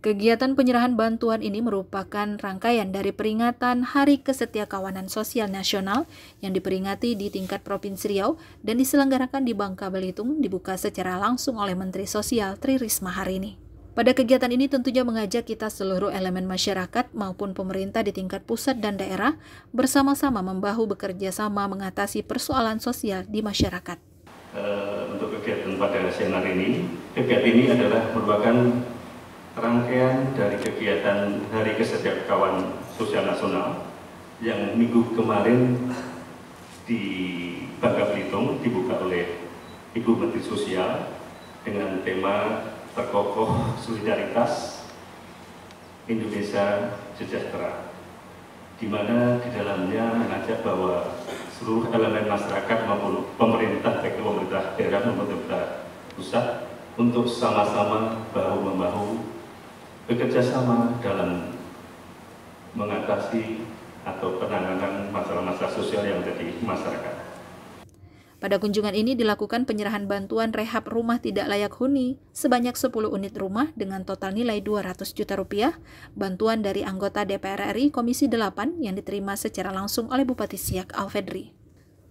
Kegiatan penyerahan bantuan ini merupakan rangkaian dari peringatan Hari Kesetiakawanan Sosial Nasional yang diperingati di tingkat Provinsi Riau dan diselenggarakan di Bangka Belitung dibuka secara langsung oleh Menteri Sosial Tri Risma hari ini. Pada kegiatan ini tentunya mengajak kita seluruh elemen masyarakat maupun pemerintah di tingkat pusat dan daerah bersama-sama membahu bekerja sama mengatasi persoalan sosial di masyarakat. Uh, untuk kegiatan pada siang hari ini, kegiatan ini adalah merupakan rangkaian dari kegiatan Hari Kawan Sosial Nasional yang minggu kemarin di Bangka Belitung dibuka oleh Ibu Menteri Sosial dengan tema terkokoh solidaritas Indonesia sejahtera di mana di dalamnya mengajak bahwa seluruh elemen masyarakat maupun pemerintah baik pemerintah daerah maupun pemerintah pusat untuk sama-sama bahu membahu bekerjasama dalam mengatasi atau penanganan masalah-masalah sosial yang ada di masyarakat. Pada kunjungan ini dilakukan penyerahan bantuan rehab rumah tidak layak huni sebanyak 10 unit rumah dengan total nilai 200 juta rupiah, bantuan dari anggota DPR RI Komisi 8 yang diterima secara langsung oleh Bupati Siak Alfedri.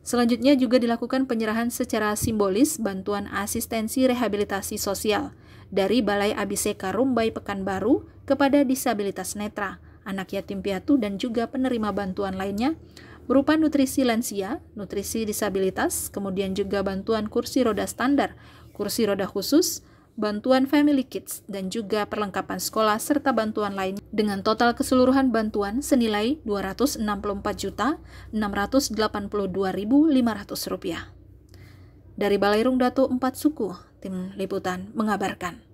Selanjutnya juga dilakukan penyerahan secara simbolis bantuan asistensi rehabilitasi sosial – dari Balai Abiseka Rumbai Pekanbaru kepada disabilitas netra, anak yatim piatu dan juga penerima bantuan lainnya berupa nutrisi lansia, nutrisi disabilitas, kemudian juga bantuan kursi roda standar, kursi roda khusus, bantuan family kits, dan juga perlengkapan sekolah serta bantuan lain dengan total keseluruhan bantuan senilai rp rupiah. Dari Balairung Datu empat Suku, Tim Liputan mengabarkan.